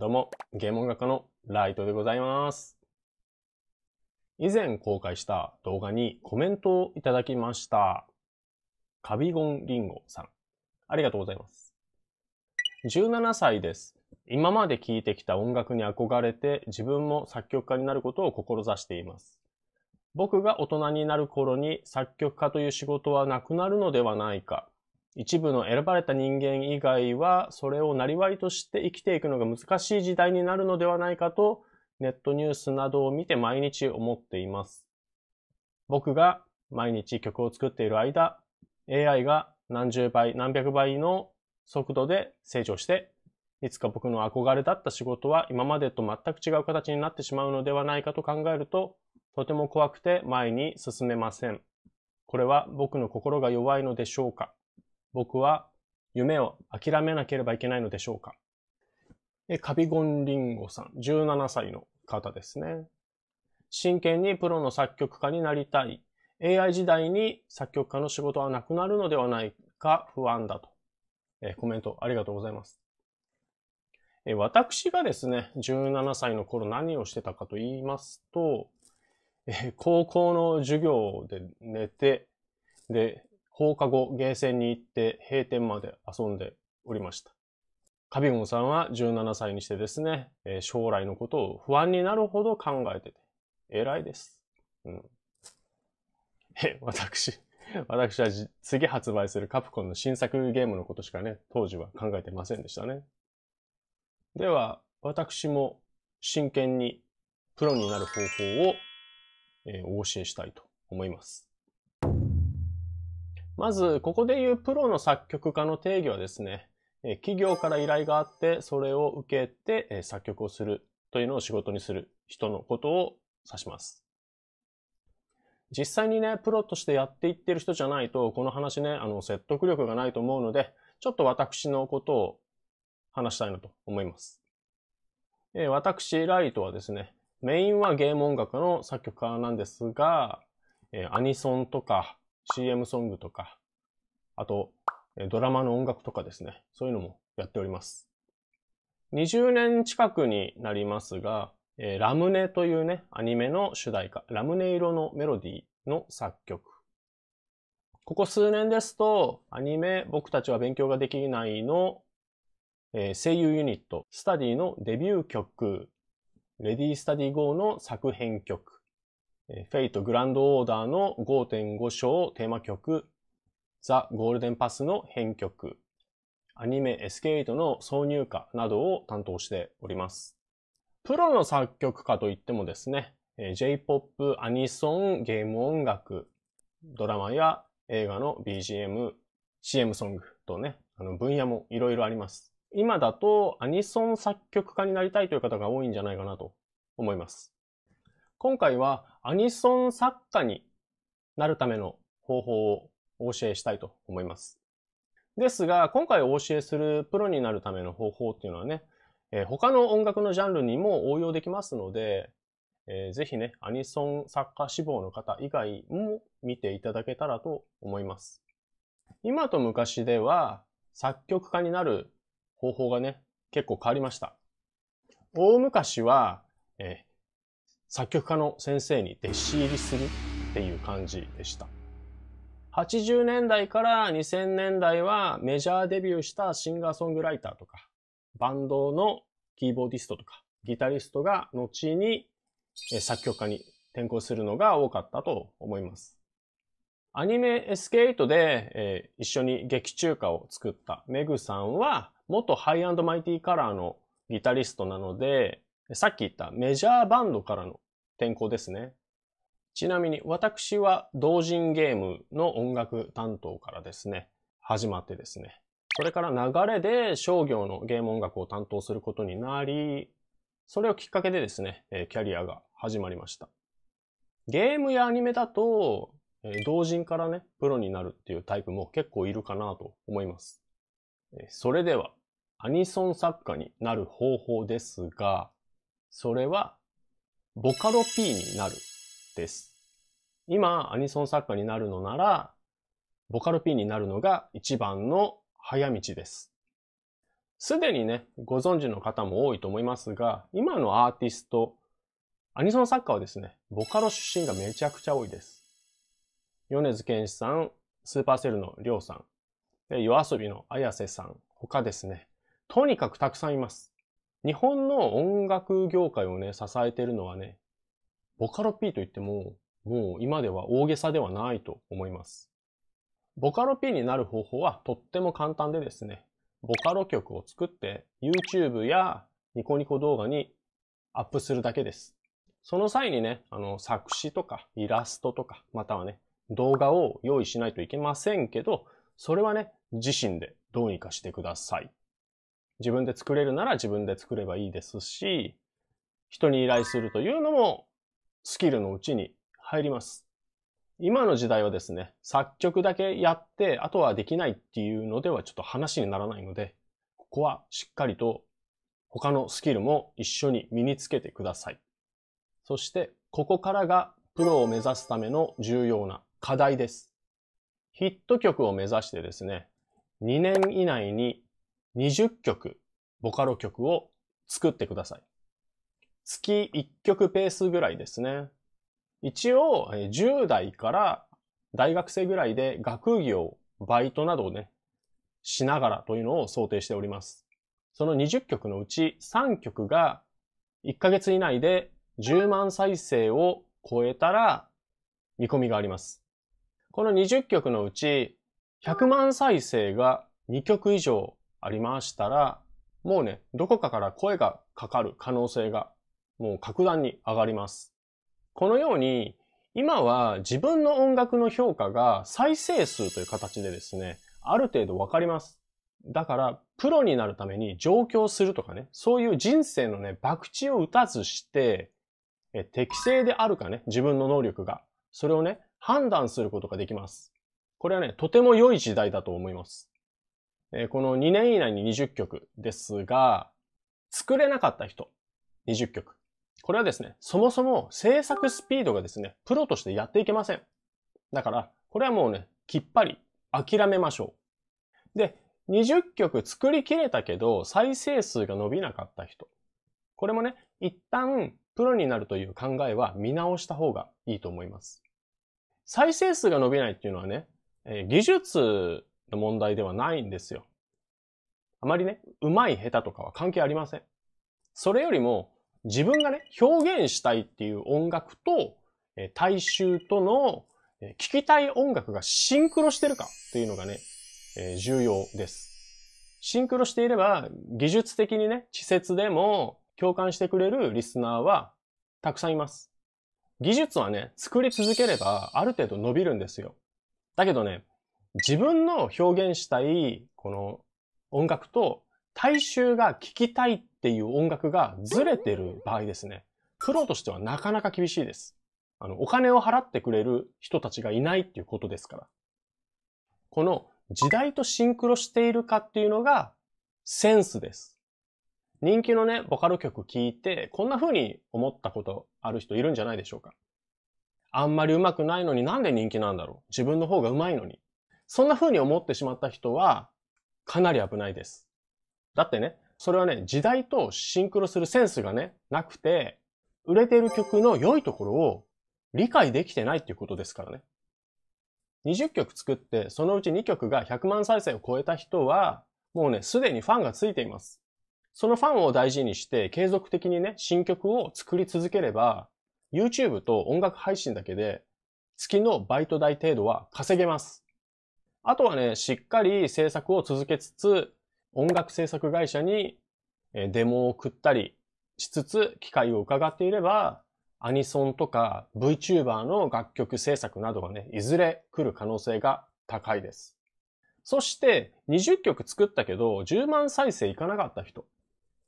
どうも、ゲーム音楽家のライトでございます。以前公開した動画にコメントをいただきました。カビゴンリンゴさん。ありがとうございます。17歳です。今まで聴いてきた音楽に憧れて自分も作曲家になることを志しています。僕が大人になる頃に作曲家という仕事はなくなるのではないか一部の選ばれた人間以外は、それを生りとして生きていくのが難しい時代になるのではないかと、ネットニュースなどを見て毎日思っています。僕が毎日曲を作っている間、AI が何十倍、何百倍の速度で成長して、いつか僕の憧れだった仕事は今までと全く違う形になってしまうのではないかと考えると、とても怖くて前に進めません。これは僕の心が弱いのでしょうか僕は夢を諦めなければいけないのでしょうかえカビゴンリンゴさん、17歳の方ですね。真剣にプロの作曲家になりたい。AI 時代に作曲家の仕事はなくなるのではないか不安だと。えコメントありがとうございます。え私がですね、17歳の頃何をしてたかと言いますと、え高校の授業で寝て、で、放課後ゲーセンに行って閉店まで遊んでおりました。カビゴンさんは17歳にしてですね、えー、将来のことを不安になるほど考えてて、偉いです。うん。え、私、私は次発売するカプコンの新作ゲームのことしかね、当時は考えてませんでしたね。では、私も真剣にプロになる方法を、えー、お教えしたいと思います。まず、ここでいうプロの作曲家の定義はですね、企業から依頼があって、それを受けて作曲をするというのを仕事にする人のことを指します。実際にね、プロとしてやっていってる人じゃないと、この話ね、あの、説得力がないと思うので、ちょっと私のことを話したいなと思います。え私、ライトはですね、メインはゲーム音楽の作曲家なんですが、えアニソンとか、CM ソングとか、あと、ドラマの音楽とかですね。そういうのもやっております。20年近くになりますが、えー、ラムネというね、アニメの主題歌、ラムネ色のメロディーの作曲。ここ数年ですと、アニメ僕たちは勉強ができないの、えー、声優ユニット、スタディのデビュー曲、レディースタディ GO の作編曲、フェイトグランドオーダーの5.5章テーマ曲、ザ・ゴールデンパスの編曲、アニメエスケートの挿入歌などを担当しております。プロの作曲家といってもですね、J-POP、アニソン、ゲーム音楽、ドラマや映画の BGM、CM ソングとね、あの分野もいろいろあります。今だとアニソン作曲家になりたいという方が多いんじゃないかなと思います。今回はアニソン作家になるための方法をお教えしたいと思います。ですが、今回お教えするプロになるための方法っていうのはね、えー、他の音楽のジャンルにも応用できますので、えー、ぜひね、アニソン作家志望の方以外も見ていただけたらと思います。今と昔では作曲家になる方法がね、結構変わりました。大昔は、え作曲家の先生に弟子入りするっていう感じでした。80年代から2000年代はメジャーデビューしたシンガーソングライターとか、バンドのキーボーディストとか、ギタリストが後に作曲家に転校するのが多かったと思います。アニメ SK8 で、えー、一緒に劇中歌を作ったメグさんは、元ハイマイティカラーのギタリストなので、さっき言ったメジャーバンドからの転校ですね。ちなみに私は同人ゲームの音楽担当からですね、始まってですね。それから流れで商業のゲーム音楽を担当することになり、それをきっかけでですね、キャリアが始まりました。ゲームやアニメだと、同人からね、プロになるっていうタイプも結構いるかなと思います。それでは、アニソン作家になる方法ですが、それは、ボカロ P になるです。今、アニソン作家になるのなら、ボカロ P になるのが一番の早道です。すでにね、ご存知の方も多いと思いますが、今のアーティスト、アニソン作家はですね、ボカロ出身がめちゃくちゃ多いです。米津玄師さん、スーパーセルのりょうさん、夜遊びの綾瀬さん、他ですね、とにかくたくさんいます。日本の音楽業界をね、支えてるのはね、ボカロ P といっても、もう今では大げさではないと思います。ボカロ P になる方法はとっても簡単でですね、ボカロ曲を作って YouTube やニコニコ動画にアップするだけです。その際にね、あの、作詞とかイラストとか、またはね、動画を用意しないといけませんけど、それはね、自身でどうにかしてください。自分で作れるなら自分で作ればいいですし、人に依頼するというのもスキルのうちに入ります。今の時代はですね、作曲だけやって、あとはできないっていうのではちょっと話にならないので、ここはしっかりと他のスキルも一緒に身につけてください。そして、ここからがプロを目指すための重要な課題です。ヒット曲を目指してですね、2年以内に20曲、ボカロ曲を作ってください。月1曲ペースぐらいですね。一応、10代から大学生ぐらいで学業、バイトなどをね、しながらというのを想定しております。その20曲のうち3曲が1ヶ月以内で10万再生を超えたら見込みがあります。この20曲のうち100万再生が2曲以上ありましたら、もうね、どこかから声がかかる可能性がもう格段に上がります。このように、今は自分の音楽の評価が再生数という形でですね、ある程度わかります。だから、プロになるために上京するとかね、そういう人生のね、博打を打たずして、え適正であるかね、自分の能力が。それをね、判断することができます。これはね、とても良い時代だと思います。この2年以内に20曲ですが、作れなかった人、20曲。これはですね、そもそも制作スピードがですね、プロとしてやっていけません。だから、これはもうね、きっぱり諦めましょう。で、20曲作りきれたけど、再生数が伸びなかった人。これもね、一旦プロになるという考えは見直した方がいいと思います。再生数が伸びないっていうのはね、技術の問題ではないんですよ。あまりね、うまい下手とかは関係ありません。それよりも、自分がね、表現したいっていう音楽と、え大衆との、え聞きたい音楽がシンクロしてるかというのがね、え重要です。シンクロしていれば、技術的にね、稚拙でも共感してくれるリスナーはたくさんいます。技術はね、作り続ければある程度伸びるんですよ。だけどね、自分の表現したい、この音楽と、大衆が聴きたいっていう音楽がずれてる場合ですね。プロとしてはなかなか厳しいです。あの、お金を払ってくれる人たちがいないっていうことですから。この時代とシンクロしているかっていうのがセンスです。人気のね、ボカロ曲聴いて、こんな風に思ったことある人いるんじゃないでしょうか。あんまり上手くないのになんで人気なんだろう自分の方が上手いのに。そんな風に思ってしまった人は、かなり危ないです。だってね、それはね、時代とシンクロするセンスがね、なくて、売れている曲の良いところを理解できてないっていうことですからね。20曲作って、そのうち2曲が100万再生を超えた人は、もうね、すでにファンがついています。そのファンを大事にして、継続的にね、新曲を作り続ければ、YouTube と音楽配信だけで、月のバイト代程度は稼げます。あとはね、しっかり制作を続けつつ、音楽制作会社にデモを送ったりしつつ、機会を伺っていれば、アニソンとか VTuber の楽曲制作などがね、いずれ来る可能性が高いです。そして、20曲作ったけど、10万再生いかなかった人。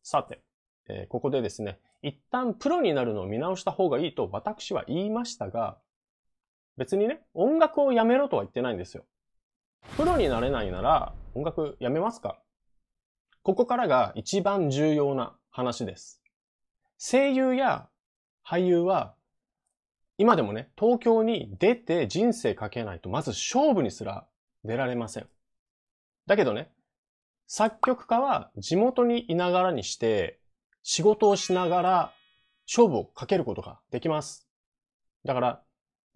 さて、えー、ここでですね、一旦プロになるのを見直した方がいいと私は言いましたが、別にね、音楽をやめろとは言ってないんですよ。プロになれないなら音楽やめますかここからが一番重要な話です。声優や俳優は今でもね、東京に出て人生かけないとまず勝負にすら出られません。だけどね、作曲家は地元にいながらにして仕事をしながら勝負をかけることができます。だから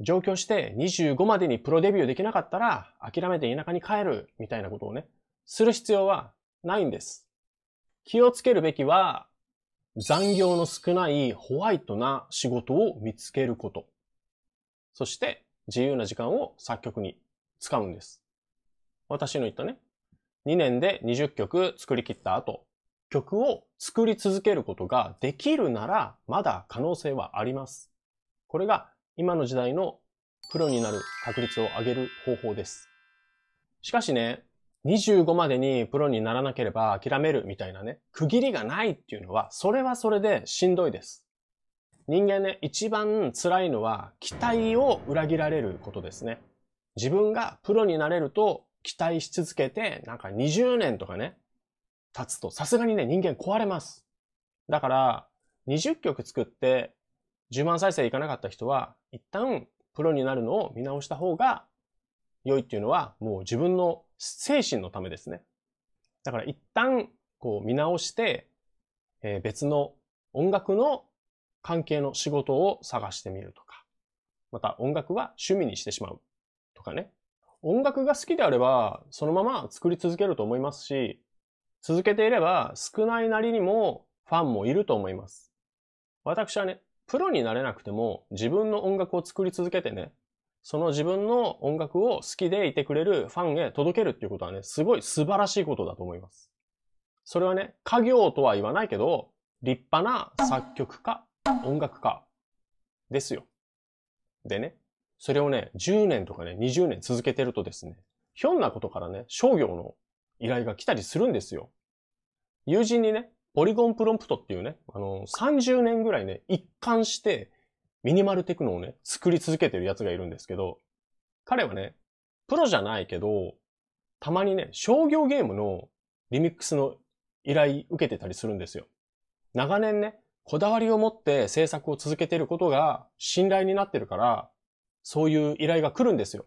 上京して25までにプロデビューできなかったら諦めて田舎に帰るみたいなことをね、する必要はないんです。気をつけるべきは残業の少ないホワイトな仕事を見つけること。そして自由な時間を作曲に使うんです。私の言ったね、2年で20曲作り切った後、曲を作り続けることができるならまだ可能性はあります。これが今の時代のプロになる確率を上げる方法です。しかしね、25までにプロにならなければ諦めるみたいなね、区切りがないっていうのは、それはそれでしんどいです。人間ね、一番辛いのは期待を裏切られることですね。自分がプロになれると期待し続けて、なんか20年とかね、経つとさすがにね、人間壊れます。だから、20曲作って10万再生いかなかった人は、一旦プロになるのを見直した方が良いっていうのは、もう自分の精神のためですね。だから一旦こう見直して、えー、別の音楽の関係の仕事を探してみるとか、また音楽は趣味にしてしまうとかね。音楽が好きであれば、そのまま作り続けると思いますし、続けていれば少ないなりにもファンもいると思います。私はね、プロになれなくても自分の音楽を作り続けてね、その自分の音楽を好きでいてくれるファンへ届けるっていうことはね、すごい素晴らしいことだと思います。それはね、家業とは言わないけど、立派な作曲家、音楽家ですよ。でね、それをね、10年とかね、20年続けてるとですね、ひょんなことからね、商業の依頼が来たりするんですよ。友人にね、ポリゴンプロンプトっていうね、あの、30年ぐらいね、一貫して、ミニマルテクノをね、作り続けてるやつがいるんですけど、彼はね、プロじゃないけど、たまにね、商業ゲームのリミックスの依頼受けてたりするんですよ。長年ね、こだわりを持って制作を続けてることが信頼になってるから、そういう依頼が来るんですよ。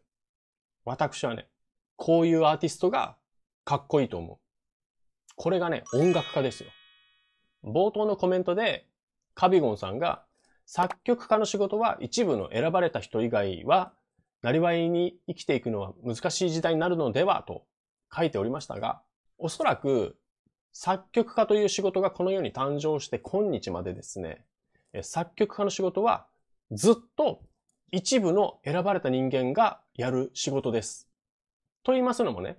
私はね、こういうアーティストがかっこいいと思う。これがね、音楽家ですよ。冒頭のコメントで、カビゴンさんが、作曲家の仕事は一部の選ばれた人以外は、なりわいに生きていくのは難しい時代になるのではと書いておりましたが、おそらく作曲家という仕事がこの世に誕生して今日までですね、作曲家の仕事はずっと一部の選ばれた人間がやる仕事です。と言いますのもね、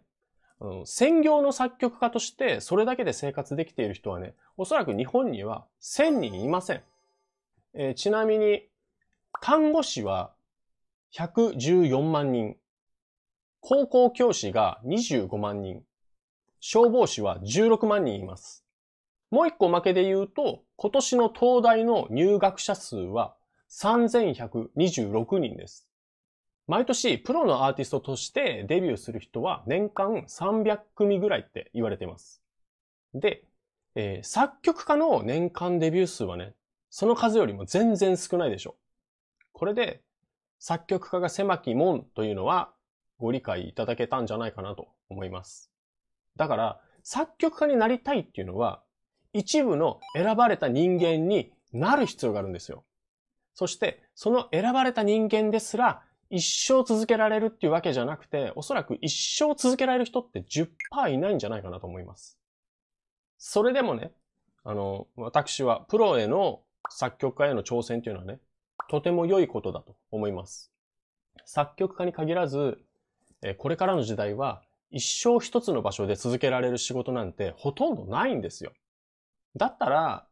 あの、専業の作曲家としてそれだけで生活できている人はね、おそらく日本には1000人いません。えー、ちなみに、看護師は114万人、高校教師が25万人、消防士は16万人います。もう一個負けで言うと、今年の東大の入学者数は3126人です。毎年プロのアーティストとしてデビューする人は年間300組ぐらいって言われています。で、えー、作曲家の年間デビュー数はね、その数よりも全然少ないでしょう。これで作曲家が狭き門というのはご理解いただけたんじゃないかなと思います。だから作曲家になりたいっていうのは一部の選ばれた人間になる必要があるんですよ。そしてその選ばれた人間ですら一生続けられるっていうわけじゃなくて、おそらく一生続けられる人って10%いないんじゃないかなと思います。それでもね、あの、私はプロへの作曲家への挑戦というのはね、とても良いことだと思います。作曲家に限らず、これからの時代は一生一つの場所で続けられる仕事なんてほとんどないんですよ。だったら、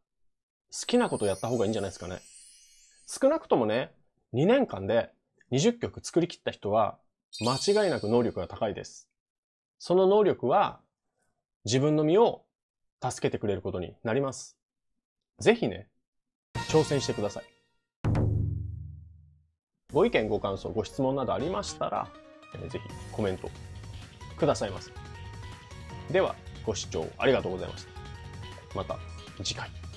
好きなことやった方がいいんじゃないですかね。少なくともね、2年間で20曲作りきった人は間違いなく能力が高いです。その能力は自分の身を助けてくれることになります。ぜひね、挑戦してください。ご意見、ご感想、ご質問などありましたら、ぜひコメントくださいませ。では、ご視聴ありがとうございました。また次回。